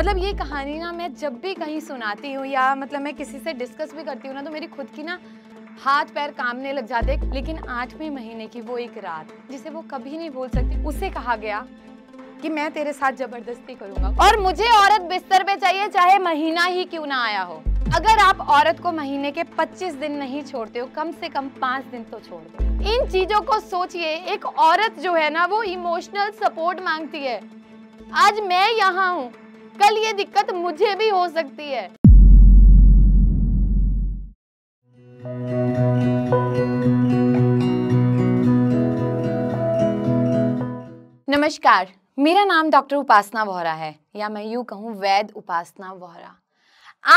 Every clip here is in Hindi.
मतलब ये कहानी ना मैं जब भी कहीं सुनाती हूँ या मतलब मैं किसी से डिस्कस भी करती हूँ ना तो मेरी खुद की ना हाथ पैर कामने लग जाते लेकिन आठवें महीने की वो एक रात जिसे वो कभी नहीं भूल सकती उसे कहा गया कि मैं तेरे साथ जबरदस्ती करूंगा और मुझे औरत बिस्तर पे चाहिए चाहे महीना ही क्यों ना आया हो अगर आप औरत को महीने के 25 दिन नहीं छोड़ते हो कम से कम पांच दिन तो छोड़ दो इन चीजों को सोचिए एक औरत जो है ना वो इमोशनल सपोर्ट मांगती है आज मैं यहाँ हूँ कल ये दिक्कत मुझे भी हो सकती है नमस्कार मेरा नाम डॉक्टर उपासना वोहरा है या मैं यू कहूं वैद उपासना वोहरा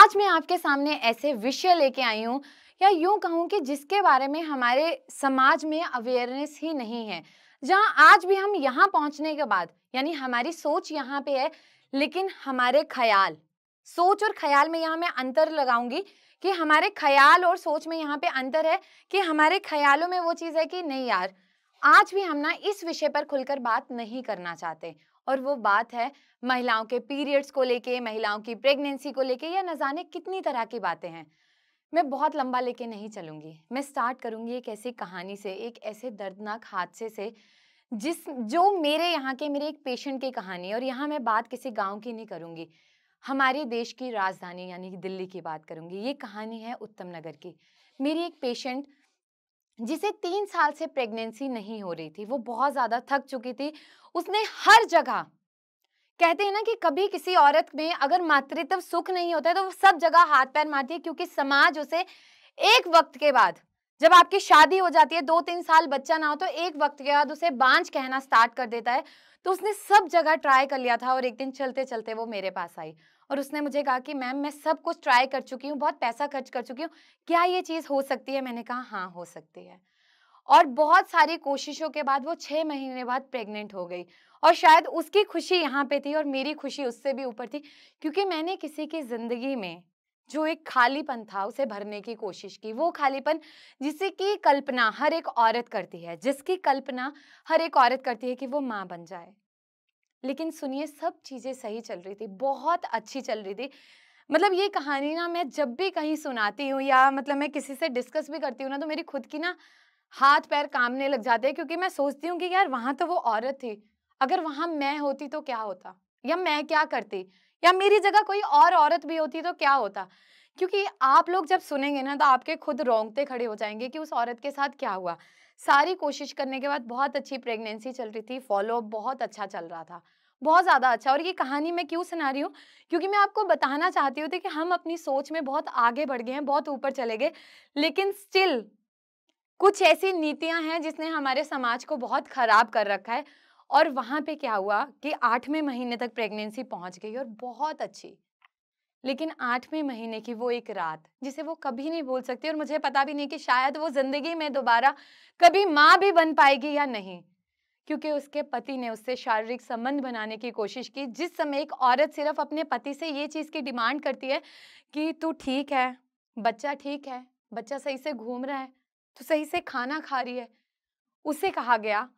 आज मैं आपके सामने ऐसे विषय लेके आई हूँ या यूं कहूं कि जिसके बारे में हमारे समाज में अवेयरनेस ही नहीं है जहां आज भी हम यहां पहुंचने के बाद यानी हमारी सोच यहाँ पे है लेकिन हमारे ख्याल सोच और ख्याल में यहाँ मैं अंतर लगाऊंगी कि हमारे ख्याल और सोच में यहाँ पे अंतर है कि हमारे ख्यालों में वो चीज़ है कि नहीं यार आज भी हम ना इस विषय पर खुलकर बात नहीं करना चाहते और वो बात है महिलाओं के पीरियड्स को लेके महिलाओं की प्रेगनेंसी को लेके या न जाने कितनी तरह की बातें हैं मैं बहुत लंबा लेके नहीं चलूंगी मैं स्टार्ट करूंगी एक ऐसी कहानी से एक ऐसे दर्दनाक हादसे से जिस जो मेरे यहाँ के मेरे एक पेशेंट की कहानी है और यहाँ मैं बात किसी गांव की नहीं करूँगी हमारे देश की राजधानी यानी कि दिल्ली की बात करूँगी ये कहानी है उत्तम नगर की मेरी एक पेशेंट जिसे तीन साल से प्रेगनेंसी नहीं हो रही थी वो बहुत ज़्यादा थक चुकी थी उसने हर जगह कहते हैं ना कि कभी किसी औरत में अगर मातृत्व सुख नहीं होता है तो वो सब जगह हाथ पैर मारती है क्योंकि समाज उसे एक वक्त के बाद जब आपकी शादी हो जाती है दो तीन साल बच्चा ना हो तो एक वक्त के बाद उसे बांझ कहना स्टार्ट कर देता है तो उसने सब जगह ट्राई कर लिया था और एक दिन चलते चलते वो मेरे पास आई और उसने मुझे कहा कि मैम मैं सब कुछ ट्राई कर चुकी हूँ बहुत पैसा खर्च कर चुकी हूँ क्या ये चीज़ हो सकती है मैंने कहा हाँ हो सकती है और बहुत सारी कोशिशों के बाद वो छः महीने बाद प्रेग्नेंट हो गई और शायद उसकी खुशी यहाँ पे थी और मेरी खुशी उससे भी ऊपर थी क्योंकि मैंने किसी की ज़िंदगी में जो एक खालीपन था उसे भरने की कोशिश की वो खालीपन जिसे की कल्पना हर एक औरत करती है जिसकी कल्पना हर एक औरत करती है कि वो माँ बन जाए लेकिन सुनिए सब चीज़ें सही चल रही थी बहुत अच्छी चल रही थी मतलब ये कहानी ना मैं जब भी कहीं सुनाती हूँ या मतलब मैं किसी से डिस्कस भी करती हूँ ना तो मेरी खुद की ना हाथ पैर कामने लग जाते हैं क्योंकि मैं सोचती हूँ कि यार वहाँ तो वो औरत थी अगर वहाँ मैं होती तो क्या होता या मैं क्या करती या मेरी जगह कोई और औरत भी होती तो क्या होता क्योंकि आप लोग जब सुनेंगे ना तो आपके खुद रोंगते खड़े हो जाएंगे कि उस औरत के साथ क्या हुआ सारी कोशिश करने के बाद बहुत अच्छी प्रेगनेंसी चल रही थी फॉलोअप बहुत अच्छा चल रहा था बहुत ज़्यादा अच्छा और ये कहानी मैं क्यों सुना रही हूँ क्योंकि मैं आपको बताना चाहती हूँ कि हम अपनी सोच में बहुत आगे बढ़ गए हैं बहुत ऊपर चले गए लेकिन स्टिल कुछ ऐसी नीतियां हैं जिसने हमारे समाज को बहुत खराब कर रखा है और वहाँ पे क्या हुआ कि आठवें महीने तक प्रेगनेंसी पहुँच गई और बहुत अच्छी लेकिन आठवें महीने की वो एक रात जिसे वो कभी नहीं भूल सकती और मुझे पता भी नहीं कि शायद वो ज़िंदगी में दोबारा कभी माँ भी बन पाएगी या नहीं क्योंकि उसके पति ने उससे शारीरिक संबंध बनाने की कोशिश की जिस समय एक औरत सिर्फ अपने पति से ये चीज़ की डिमांड करती है कि तू ठीक है बच्चा ठीक है बच्चा सही से घूम रहा है तो सही से खाना खा रही है उसे कहा गया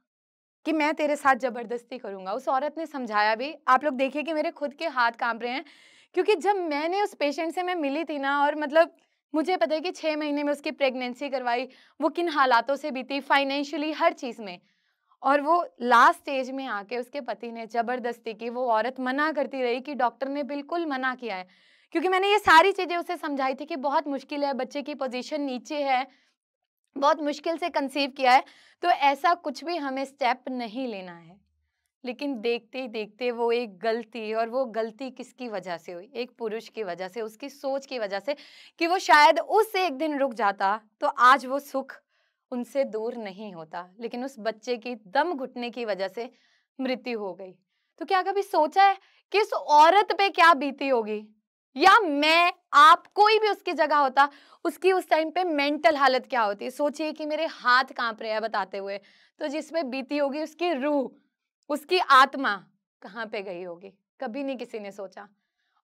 कि मैं तेरे साथ ज़बरदस्ती करूँगा उस औरत ने समझाया भी आप लोग देखिए कि मेरे खुद के हाथ कांप रहे हैं क्योंकि जब मैंने उस पेशेंट से मैं मिली थी ना और मतलब मुझे पता है कि छः महीने में उसकी प्रेगनेंसी करवाई वो किन हालातों से बीती फाइनेंशियली हर चीज़ में और वो लास्ट स्टेज में आके उसके पति ने ज़बरदस्ती की वो औरत मना करती रही कि डॉक्टर ने बिल्कुल मना किया है क्योंकि मैंने ये सारी चीज़ें उसे समझाई थी कि बहुत मुश्किल है बच्चे की पोजीशन नीचे है बहुत मुश्किल से कंसीव किया है तो ऐसा कुछ भी हमें स्टेप नहीं लेना है लेकिन देखते ही देखते वो एक गलती और वो गलती किसकी वजह से हुई एक पुरुष की वजह से उसकी सोच की वजह से कि वो शायद उस एक दिन रुक जाता तो आज वो सुख उनसे दूर नहीं होता लेकिन उस बच्चे की दम घुटने की वजह से मृत्यु हो गई तो क्या कभी सोचा है कि उस औरत पे क्या बीती होगी या मैं आप कोई भी उसकी जगह होता उसकी उस टाइम पे मेंटल हालत क्या होती सोचिए कि मेरे हाथ कांप रहे हैं बताते हुए तो जिसमें बीती होगी उसकी रूह उसकी आत्मा कहाँ पे गई होगी कभी नहीं किसी ने सोचा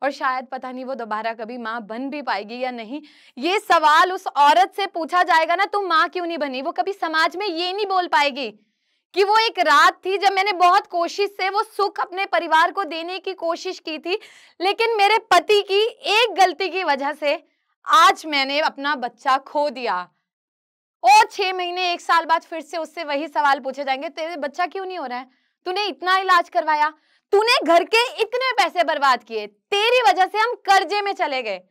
और शायद पता नहीं वो दोबारा कभी माँ बन भी पाएगी या नहीं ये सवाल उस औरत से पूछा जाएगा ना तुम माँ क्यों नहीं बनी वो कभी समाज में ये नहीं बोल पाएगी कि वो एक रात थी जब मैंने बहुत कोशिश से वो सुख अपने परिवार को देने की कोशिश की थी लेकिन मेरे पति की एक गलती की वजह से आज मैंने अपना बच्चा खो दिया और छह महीने एक साल बाद फिर से उससे वही सवाल पूछे जाएंगे तेरे बच्चा क्यों नहीं हो रहा है तूने इतना इलाज करवाया तूने घर के इतने पैसे बर्बाद किए तेरी वजह से हम कर्जे में चले गए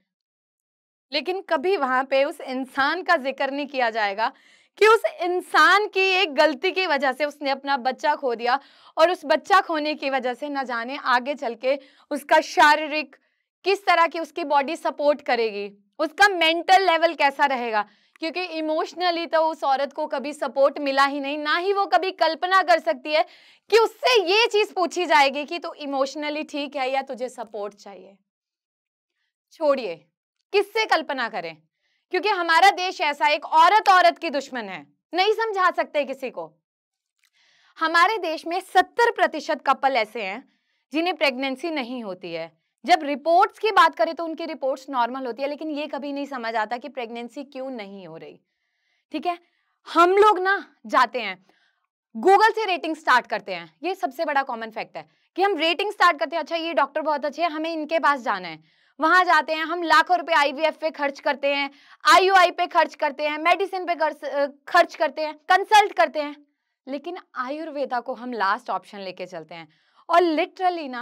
लेकिन कभी वहां पे उस इंसान का जिक्र नहीं किया जाएगा कि उस इंसान की एक गलती की वजह से उसने अपना बच्चा खो दिया और उस बच्चा खोने की वजह से न जाने आगे चल के उसका शारीरिक किस तरह की उसकी बॉडी सपोर्ट करेगी उसका मेंटल लेवल कैसा रहेगा क्योंकि इमोशनली तो उस औरत को कभी सपोर्ट मिला ही नहीं ना ही वो कभी कल्पना कर सकती है कि उससे ये चीज पूछी जाएगी कि तू तो इमोशनली ठीक है या तुझे सपोर्ट चाहिए छोड़िए किससे कल्पना करें क्योंकि हमारा देश ऐसा एक औरत औरत की दुश्मन है नहीं समझा सकते किसी को हमारे देश में सत्तर प्रतिशत कपल ऐसे हैं जिन्हें प्रेगनेंसी नहीं होती है जब रिपोर्ट्स की बात करें तो उनकी रिपोर्ट्स नॉर्मल होती है लेकिन ये कभी नहीं समझ आता कि प्रेगनेंसी क्यों नहीं हो रही ठीक है हम लोग ना जाते हैं गूगल से रेटिंग स्टार्ट करते हैं ये सबसे बड़ा कॉमन फैक्ट है कि हम रेटिंग स्टार्ट करते हैं अच्छा ये डॉक्टर बहुत अच्छे हैं हमें इनके पास जाना है वहां जाते हैं हम लाखों रुपए आईवीएफ पे खर्च करते हैं आईयूआई पे खर्च करते हैं मेडिसिन पे खर्च करते हैं कंसल्ट करते हैं लेकिन आयुर्वेदा को हम लास्ट ऑप्शन लेके चलते हैं और लिटरली ना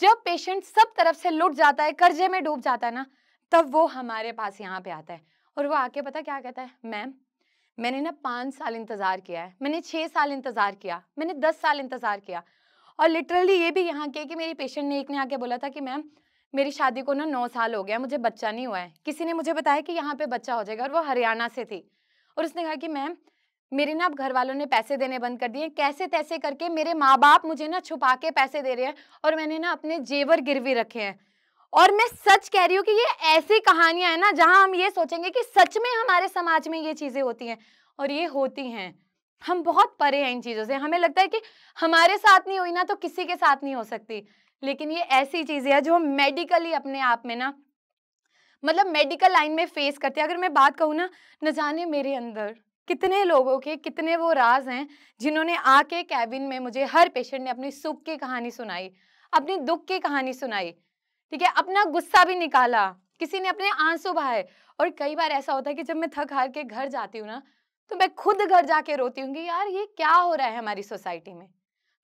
जब पेशेंट सब तरफ से लुट जाता है कर्जे में डूब जाता है ना तब वो हमारे पास यहाँ पे आता है और वो आके पता क्या कहता है मैम मैंने ना पाँच साल इंतज़ार किया है मैंने छः साल इंतज़ार किया मैंने दस साल इंतज़ार किया और लिटरली ये भी यहाँ के कि मेरी पेशेंट ने एक ने आके बोला था कि मैम मेरी शादी को ना नौ साल हो गया मुझे बच्चा नहीं हुआ है किसी ने मुझे बताया कि यहाँ पे बच्चा हो जाएगा और वो हरियाणा से थी और उसने कहा कि मैम मेरे ना अब घर वालों ने पैसे देने बंद कर दिए कैसे तैसे करके मेरे माँ बाप मुझे ना छुपा के पैसे दे रहे हैं और मैंने ना अपने जेवर गिरवी रखे हैं और मैं सच कह रही हूँ कि ये ऐसी कहानियां हैं ना जहाँ हम ये सोचेंगे कि सच में हमारे समाज में ये चीज़ें होती हैं और ये होती हैं हम बहुत परे हैं इन चीज़ों से हमें लगता है कि हमारे साथ नहीं हुई ना तो किसी के साथ नहीं हो सकती लेकिन ये ऐसी चीज़ें हैं जो मेडिकली अपने आप में ना मतलब मेडिकल लाइन में फेस करते हैं अगर मैं बात कहूँ ना न जाने मेरे अंदर कितने लोगों के कितने वो राज हैं जिन्होंने आके कैबिन में मुझे हर पेशेंट ने अपनी सुख की कहानी सुनाई अपनी दुख की कहानी सुनाई ठीक है अपना गुस्सा भी निकाला किसी ने अपने आंसू बहाए और कई बार ऐसा होता है कि जब मैं थक हार के घर जाती हूँ ना तो मैं खुद घर जाके रोती हूँ कि यार ये क्या हो रहा है हमारी सोसाइटी में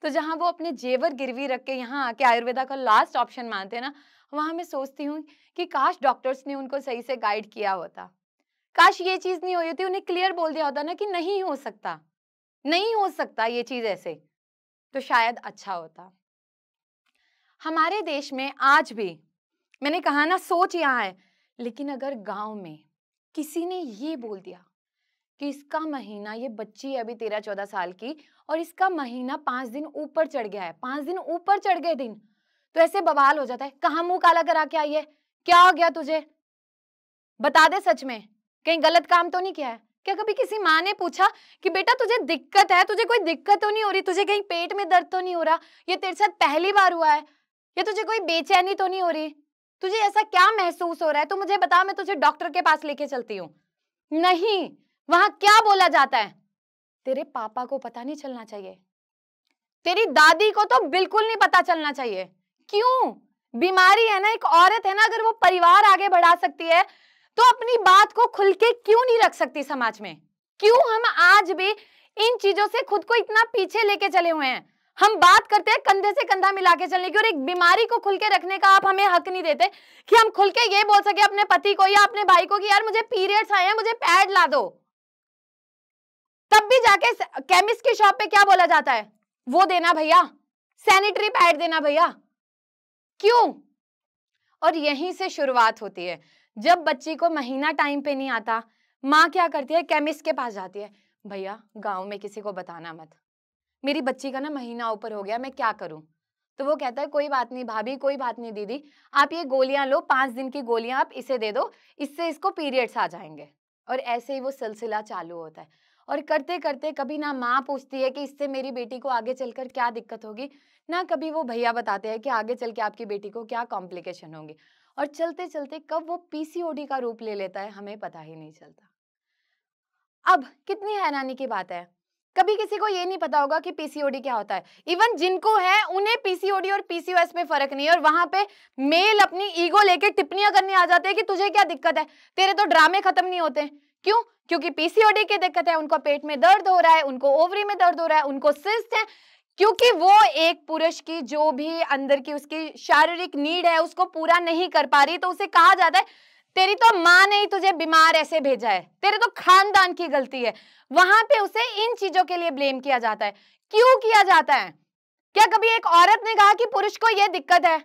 तो जहाँ वो अपने जेवर गिरवी रख के यहाँ आके आयुर्वेदा का लास्ट ऑप्शन मानते हैं ना वहाँ मैं सोचती हूँ कि काश डॉक्टर्स ने उनको सही से गाइड किया होता काश ये चीज़ नहीं हुई होती उन्हें क्लियर बोल दिया होता ना कि नहीं हो सकता नहीं हो सकता ये चीज़ ऐसे तो शायद अच्छा होता हमारे देश में आज भी मैंने कहा ना सोच यहाँ है लेकिन अगर गांव में किसी ने ये बोल दिया कि इसका महीना ये बच्ची है अभी तेरह चौदह साल की और इसका महीना पांच दिन ऊपर चढ़ गया है पांच दिन ऊपर चढ़ गए दिन तो ऐसे बवाल हो जाता है कहा मुंह काला करा के आई है क्या हो गया तुझे बता दे सच में कहीं गलत काम तो नहीं किया है क्या कभी किसी माँ ने पूछा कि बेटा तुझे दिक्कत है तुझे कोई दिक्कत तो नहीं हो रही तुझे कहीं पेट में दर्द तो नहीं हो रहा ये तेरे साथ पहली बार हुआ है ये तुझे कोई बेचैनी तो नहीं हो रही तुझे ऐसा क्या महसूस हो रहा है तू मुझे बता मैं तुझे डॉक्टर के पास लेके चलती हूँ नहीं वहां क्या बोला जाता है तेरे पापा को पता नहीं चलना चाहिए तेरी दादी को तो बिल्कुल नहीं पता चलना चाहिए क्यों बीमारी है ना एक औरत है ना अगर वो परिवार आगे बढ़ा सकती है तो अपनी बात को खुल के क्यों नहीं रख सकती समाज में क्यों हम आज भी इन चीजों से खुद को इतना पीछे लेके चले हुए हैं हम बात करते हैं कंधे से कंधा मिला के चलने की और एक बीमारी को खुल के रखने का आप हमें हक नहीं देते कि हम खुल के ये बोल सके अपने पति को या अपने भाई को कि यार मुझे पीरियड्स आए हैं मुझे पैड ला दो तब भी जाके केमिस्ट की शॉप पे क्या बोला जाता है वो देना भैया सैनिटरी पैड देना भैया क्यों और यहीं से शुरुआत होती है जब बच्ची को महीना टाइम पे नहीं आता माँ क्या करती है केमिस्ट के पास जाती है भैया गांव में किसी को बताना मत मेरी बच्ची का ना महीना ऊपर हो गया मैं क्या करूं तो वो कहता है कोई बात नहीं भाभी कोई बात नहीं दीदी आप ये गोलियां लो पांच दिन की गोलियां आप इसे दे दो इससे इसको पीरियड्स आ जाएंगे और ऐसे ही वो सिलसिला चालू होता है और करते करते कभी ना माँ पूछती है कि इससे मेरी बेटी को आगे चलकर क्या दिक्कत होगी ना कभी वो भैया बताते हैं कि आगे चल के आपकी बेटी को क्या कॉम्प्लिकेशन होगी और चलते चलते कब वो पीसीओडी का रूप ले लेता है हमें पता ही नहीं चलता अब कितनी हैरानी की बात है कभी किसी को ये नहीं पता होगा कि पीसीओडी क्या होता है इवन जिनको है उन्हें पीसीओडी और पीसीओएस में फर्क नहीं है और वहां पे मेल अपनी ईगो लेके टिप्पणियां करने आ जाते हैं कि तुझे क्या दिक्कत है तेरे तो ड्रामे खत्म नहीं होते क्यों क्योंकि पीसीओडी की दिक्कत है उनको पेट में दर्द हो रहा है उनको ओवरी में दर्द हो रहा है उनको सिस्ट है क्योंकि वो एक पुरुष की जो भी अंदर की उसकी शारीरिक नीड है उसको पूरा नहीं कर पा रही तो उसे कहा जाता है तेरी तो माँ ने ही तुझे बीमार ऐसे भेजा है तेरे तो खानदान की गलती है वहां पे उसे इन चीजों के लिए ब्लेम किया जाता है क्यों किया जाता है क्या कभी एक औरत ने कहा कि पुरुष को यह दिक्कत है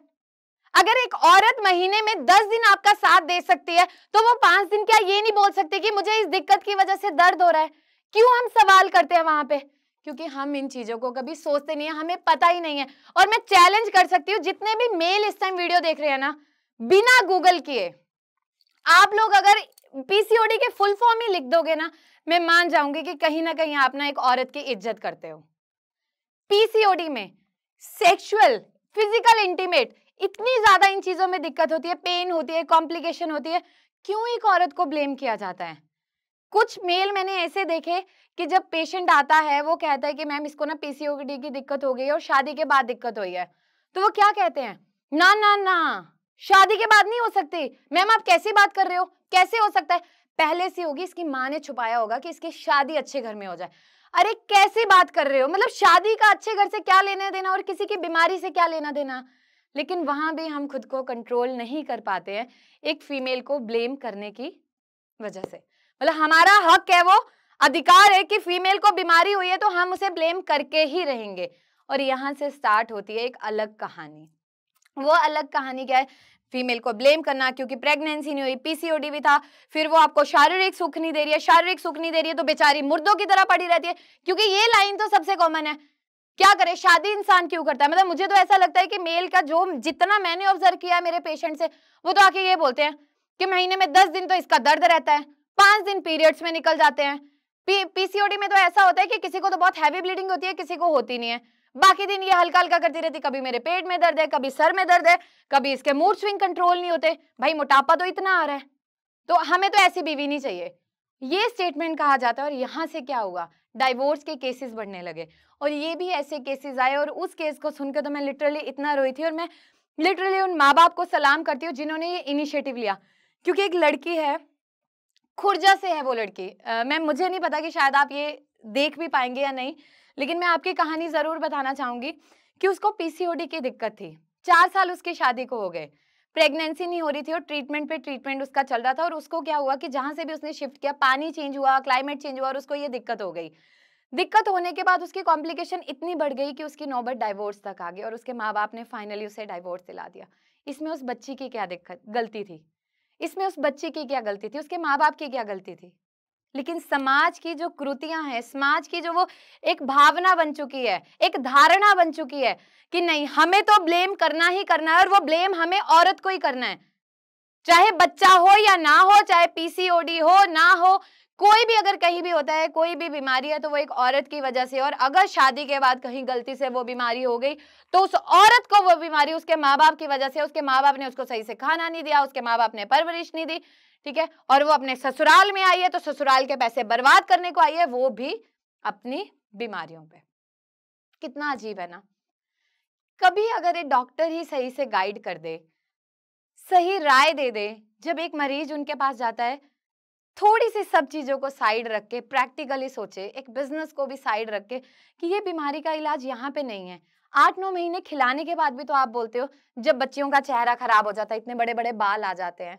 अगर एक औरत महीने में दस दिन आपका साथ दे सकती है तो वो पांच दिन क्या ये नहीं बोल सकती कि मुझे इस दिक्कत की वजह से दर्द हो रहा है क्यों हम सवाल करते हैं वहां पे क्योंकि हम इन चीजों को कभी सोचते नहीं है हमें पता ही नहीं है और मैं चैलेंज कर सकती हूँ जितने भी मेल इस टाइम वीडियो देख रहे हैं ना बिना गूगल किए आप लोग अगर पीसीओडी के फुल फॉर्म ही लिख दोगे ना मैं मान जाऊंगी कि कहीं ना कहीं आप ना एक औरत की इज्जत करते हो पीसीओडी में सेक्सुअल फिजिकल इंटीमेट इतनी ज्यादा इन चीजों में दिक्कत होती है पेन होती है कॉम्प्लिकेशन होती है क्यों एक औरत को ब्लेम किया जाता है कुछ मेल मैंने ऐसे देखे कि जब पेशेंट आता है वो कहता है कि मैम इसको ना पीसीओडी की दिक्कत हो गई है और शादी के बाद दिक्कत हुई है तो वो क्या कहते हैं ना ना ना शादी के बाद नहीं हो सकती मैम आप कैसी बात कर रहे हो कैसे हो सकता है पहले से होगी इसकी माँ ने छुपाया होगा कि इसकी शादी अच्छे घर में हो जाए अरे कैसी बात कर रहे हो मतलब शादी का अच्छे घर से क्या लेना देना और किसी की बीमारी से क्या लेना देना लेकिन वहां भी हम खुद को कंट्रोल नहीं कर पाते हैं एक फीमेल को ब्लेम करने की वजह से मतलब हमारा हक है वो अधिकार है कि फीमेल को बीमारी हुई है तो हम उसे ब्लेम करके ही रहेंगे और यहाँ से स्टार्ट होती है एक अलग कहानी वो अलग कहानी क्या है फीमेल को ब्लेम करना क्योंकि प्रेगनेंसी नहीं हुई पीसीओडी भी था फिर वो आपको शारीरिक सुख नहीं दे रही है शारीरिक सुख नहीं दे रही है तो बेचारी मुर्दों की तरह पड़ी रहती है क्योंकि ये लाइन तो सबसे कॉमन है क्या करे शादी इंसान क्यों करता है मतलब मुझे तो ऐसा लगता है कि मेल का जो जितना मैंने ऑब्जर्व किया मेरे पेशेंट से वो तो आके ये बोलते हैं कि महीने में दस दिन तो इसका दर्द रहता है पांच दिन पीरियड्स में निकल जाते हैं पीसीओडी में तो ऐसा होता है कि किसी को तो बहुत हैवी ब्लीडिंग होती है किसी को होती नहीं है बाकी दिन ये हल्का हल्का करती रहती कभी मेरे पेट में दर्द है कभी सर में दर्द है कभी इसके मूड स्विंग कंट्रोल नहीं होते भाई मोटापा तो इतना आ रहा है तो हमें तो ऐसी बीवी नहीं चाहिए ये स्टेटमेंट कहा जाता है और यहाँ से क्या हुआ डाइवोर्स के केसेस बढ़ने लगे और ये भी ऐसे केसेस आए और उस केस को सुनकर तो मैं लिटरली इतना रोई थी और मैं लिटरली उन माँ बाप को सलाम करती हूँ जिन्होंने ये इनिशिएटिव लिया क्योंकि एक लड़की है खुर्जा से है वो लड़की मैं मैम मुझे नहीं पता कि शायद आप ये देख भी पाएंगे या नहीं लेकिन मैं आपकी कहानी ज़रूर बताना चाहूँगी कि उसको पी की दिक्कत थी चार साल उसकी शादी को हो गए प्रेगनेंसी नहीं हो रही थी और ट्रीटमेंट पे ट्रीटमेंट उसका चल रहा था और उसको क्या हुआ कि जहाँ से भी उसने शिफ्ट किया पानी चेंज हुआ क्लाइमेट चेंज हुआ और उसको ये दिक्कत हो गई दिक्कत होने के बाद उसकी कॉम्प्लिकेशन इतनी बढ़ गई कि उसकी नौबत डाइवोर्स तक आ गई और उसके माँ बाप ने फाइनली उसे डाइवोर्स दिला दिया इसमें उस बच्ची की क्या दिक्कत गलती थी इसमें उस बच्ची की क्या गलती थी उसके माँ बाप की क्या गलती थी लेकिन समाज की जो कृतियां हैं समाज की जो वो एक भावना बन चुकी है एक धारणा बन चुकी है कि नहीं हमें तो ब्लेम करना ही करना है और वो ब्लेम हमें औरत को ही करना है चाहे बच्चा हो या ना हो चाहे पीसीओडी हो ना हो कोई भी अगर कहीं भी होता है कोई भी बीमारी है तो वो एक औरत की वजह से और अगर शादी के बाद कहीं गलती से वो बीमारी हो गई तो उस औरत को वो बीमारी उसके माँ बाप की वजह से उसके माँ बाप ने उसको सही से खाना नहीं दिया उसके माँ बाप ने परवरिश नहीं दी ठीक है और वो अपने ससुराल में आई है तो ससुराल के पैसे बर्बाद करने को आई है वो भी अपनी बीमारियों पे कितना अजीब है ना कभी अगर ये डॉक्टर ही सही से गाइड कर दे सही राय दे दे जब एक मरीज उनके पास जाता है थोड़ी सी सब चीज़ों को साइड रख के प्रैक्टिकली सोचे एक बिजनेस को भी साइड रख के कि ये बीमारी का इलाज यहाँ पे नहीं है आठ नौ महीने खिलाने के बाद भी तो आप बोलते हो जब बच्चियों का चेहरा खराब हो जाता है इतने बड़े बड़े बाल आ जाते हैं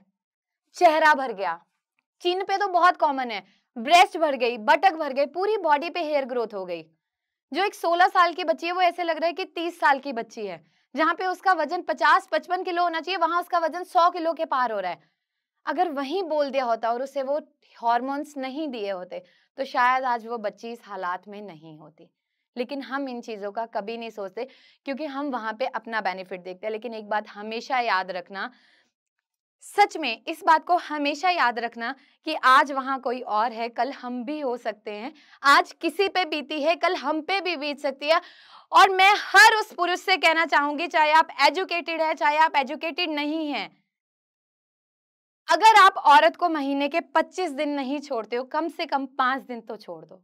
चेहरा भर गया चीन पे तो बहुत कॉमन है ब्रेस्ट भर गई बटक भर गई पूरी बॉडी पे हेयर ग्रोथ हो गई जो एक 16 साल की बच्ची है वो ऐसे लग रहा है कि 30 साल की बच्ची है जहां पे उसका वजन 50-55 किलो होना चाहिए वहां उसका वजन 100 किलो के पार हो रहा है अगर वहीं बोल दिया होता और उसे वो हॉर्मोन्स नहीं दिए होते तो शायद आज वो बच्ची इस हालात में नहीं होती लेकिन हम इन चीज़ों का कभी नहीं सोचते क्योंकि हम वहां पे अपना बेनिफिट देखते हैं लेकिन एक बात हमेशा याद रखना सच में इस बात को हमेशा याद रखना कि आज वहां कोई और है कल हम भी हो सकते हैं आज किसी पे बीती है कल हम पे भी बीत सकती है और मैं हर उस पुरुष से कहना चाहूंगी चाहे आप एजुकेटेड है चाहे आप एजुकेटेड नहीं है अगर आप औरत को महीने के 25 दिन नहीं छोड़ते हो कम से कम पांच दिन तो छोड़ दो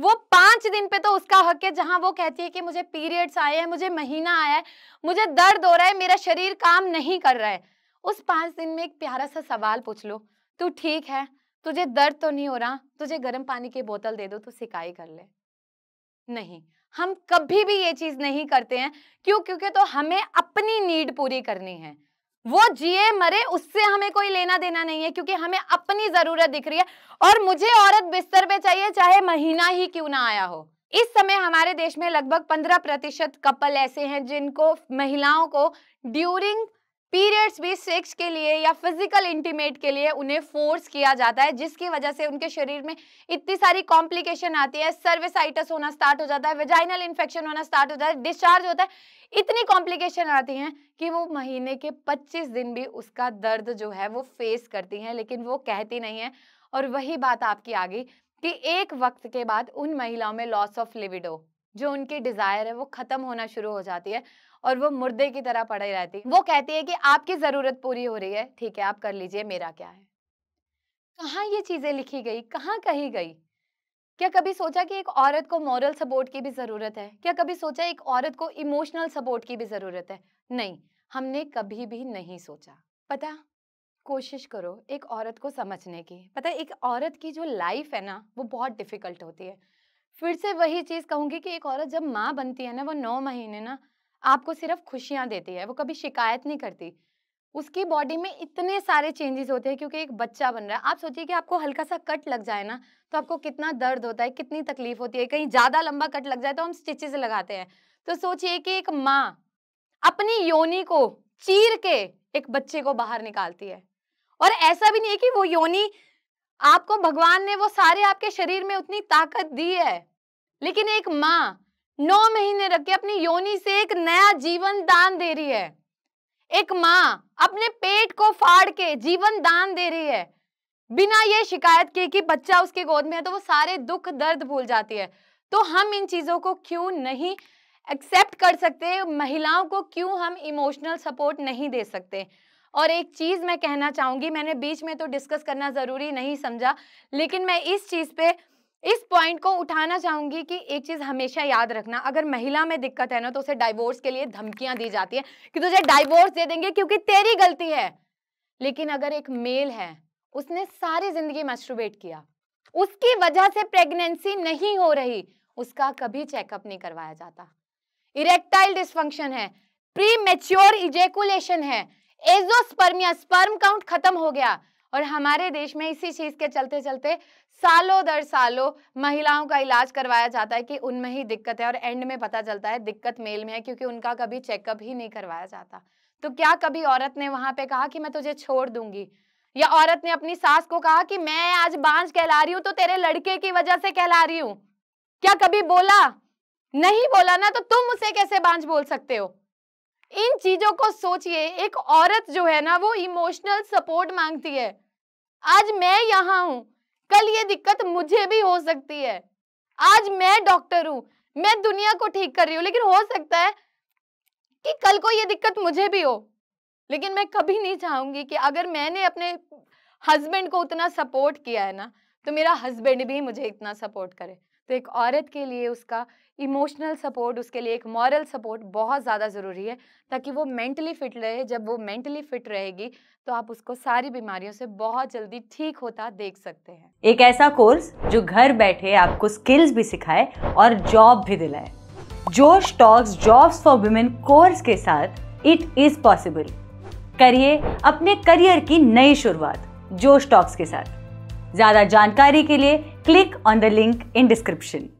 वो पांच दिन पे तो उसका हक है जहां वो कहती है कि मुझे पीरियड्स आए हैं मुझे महीना आया है मुझे दर्द हो रहा है मेरा शरीर काम नहीं कर रहा है उस पाँच दिन में एक प्यारा सा सवाल पूछ लो तू ठीक है तुझे दर्द तो नहीं हो रहा तुझे गर्म पानी की बोतल दे दो तू सिकाई कर ले नहीं हम कभी भी ये चीज नहीं करते हैं क्यों क्योंकि तो हमें अपनी नीड पूरी करनी है वो जिए मरे उससे हमें कोई लेना देना नहीं है क्योंकि हमें अपनी जरूरत दिख रही है और मुझे औरत बिस्तर पे चाहिए चाहे महीना ही क्यों ना आया हो इस समय हमारे देश में लगभग पंद्रह प्रतिशत कपल ऐसे हैं जिनको महिलाओं को ड्यूरिंग पीरियड्स भी सेक्स के लिए या फिजिकल इंटीमेट के लिए उन्हें फोर्स किया जाता है जिसकी वजह से उनके शरीर में इतनी सारी कॉम्प्लिकेशन आती है सर्विसाइटस होना स्टार्ट हो जाता है वेजाइनल इन्फेक्शन होना स्टार्ट हो जाता है डिस्चार्ज होता है इतनी कॉम्प्लिकेशन आती हैं कि वो महीने के 25 दिन भी उसका दर्द जो है वो फेस करती हैं लेकिन वो कहती नहीं है और वही बात आपकी आ गई कि एक वक्त के बाद उन महिलाओं में लॉस ऑफ लिविडो जो उनकी डिज़ायर है वो ख़त्म होना शुरू हो जाती है और वो मुर्दे की तरह पड़ी रहती वो कहती है कि आपकी ज़रूरत पूरी हो रही है ठीक है आप कर लीजिए मेरा क्या है कहाँ ये चीज़ें लिखी गई कहाँ कही गई क्या कभी सोचा कि एक औरत को मॉरल सपोर्ट की भी ज़रूरत है क्या कभी सोचा एक औरत को इमोशनल सपोर्ट की भी ज़रूरत है नहीं हमने कभी भी नहीं सोचा पता कोशिश करो एक औरत को समझने की पता एक औरत की जो लाइफ है ना वो बहुत डिफ़िकल्ट होती है फिर से वही चीज़ कहूँगी कि एक औरत जब माँ बनती है ना वो नौ महीने ना आपको सिर्फ खुशियाँ देती है वो कभी शिकायत नहीं करती उसकी बॉडी में इतने सारे चेंजेस होते हैं क्योंकि एक बच्चा बन रहा है आप सोचिए कि आपको हल्का सा कट लग जाए ना तो आपको कितना दर्द होता है कितनी तकलीफ होती है कहीं ज़्यादा लंबा कट लग जाए तो हम स्टिचेस लगाते हैं तो सोचिए कि एक माँ अपनी योनी को चीर के एक बच्चे को बाहर निकालती है और ऐसा भी नहीं है कि वो योनी आपको भगवान ने वो सारे आपके शरीर में उतनी ताकत दी है लेकिन एक माँ नौ महीने रख के अपनी योनि से एक नया जीवन दान दे रही है एक माँ अपने पेट को फाड़ के जीवन दान दे रही है बिना ये शिकायत के कि बच्चा उसके गोद में है तो वो सारे दुख दर्द भूल जाती है तो हम इन चीज़ों को क्यों नहीं एक्सेप्ट कर सकते महिलाओं को क्यों हम इमोशनल सपोर्ट नहीं दे सकते और एक चीज़ मैं कहना चाहूंगी मैंने बीच में तो डिस्कस करना ज़रूरी नहीं समझा लेकिन मैं इस चीज़ पे इस पॉइंट को उठाना चाहूंगी कि एक चीज हमेशा याद रखना अगर महिला में दिक्कत है ना तो उसे डाइवोर्स के लिए धमकियां दी जाती है कि तुझे डाइवोर्स दे देंगे क्योंकि तेरी गलती है लेकिन अगर एक मेल है उसने सारी जिंदगी मैस्ट्रोबेट किया उसकी वजह से प्रेगनेंसी नहीं हो रही उसका कभी चेकअप नहीं करवाया जाता इरेक्टाइल डिस्फंक्शन है प्री मेच्योर इजेकुलेशन है एजोस्पर्मिया स्पर्म काउंट खत्म हो गया और हमारे देश में इसी चीज के चलते चलते सालों दर सालों महिलाओं का इलाज करवाया जाता है कि उनमें ही दिक्कत है और एंड में पता चलता है दिक्कत मेल में है क्योंकि उनका कभी चेकअप ही नहीं करवाया जाता तो क्या कभी औरत ने वहां पे कहा कि मैं तुझे छोड़ दूंगी या औरत ने अपनी सास को कहा कि मैं आज बांझ कहला रही हूं तो तेरे लड़के की वजह से कहला रही हूं क्या कभी बोला नहीं बोला ना तो तुम उसे कैसे बांझ बोल सकते हो इन चीजों को सोचिए एक औरत जो है ना वो इमोशनल सपोर्ट मांगती है आज मैं यहाँ हूँ कल ये दिक्कत मुझे भी हो सकती है आज मैं डॉक्टर हूँ मैं दुनिया को ठीक कर रही हूँ लेकिन हो सकता है कि कल को ये दिक्कत मुझे भी हो लेकिन मैं कभी नहीं चाहूंगी कि अगर मैंने अपने हस्बैंड को उतना सपोर्ट किया है ना तो मेरा हस्बैंड भी मुझे इतना सपोर्ट करे तो एक औरत के लिए उसका इमोशनल सपोर्ट उसके लिए एक मॉरल सपोर्ट बहुत ज़्यादा ज़रूरी है ताकि वो मेंटली फिट रहे जब वो मेंटली फिट रहेगी तो आप उसको सारी बीमारियों से बहुत जल्दी ठीक होता देख सकते हैं एक ऐसा कोर्स जो घर बैठे आपको स्किल्स भी सिखाए और जॉब भी दिलाए Josh Talks jobs for women course के साथ इट इज़ पॉसिबल करिए अपने करियर की नई शुरुआत जोश टॉक्स के साथ ज़्यादा जानकारी के लिए click on the link in description.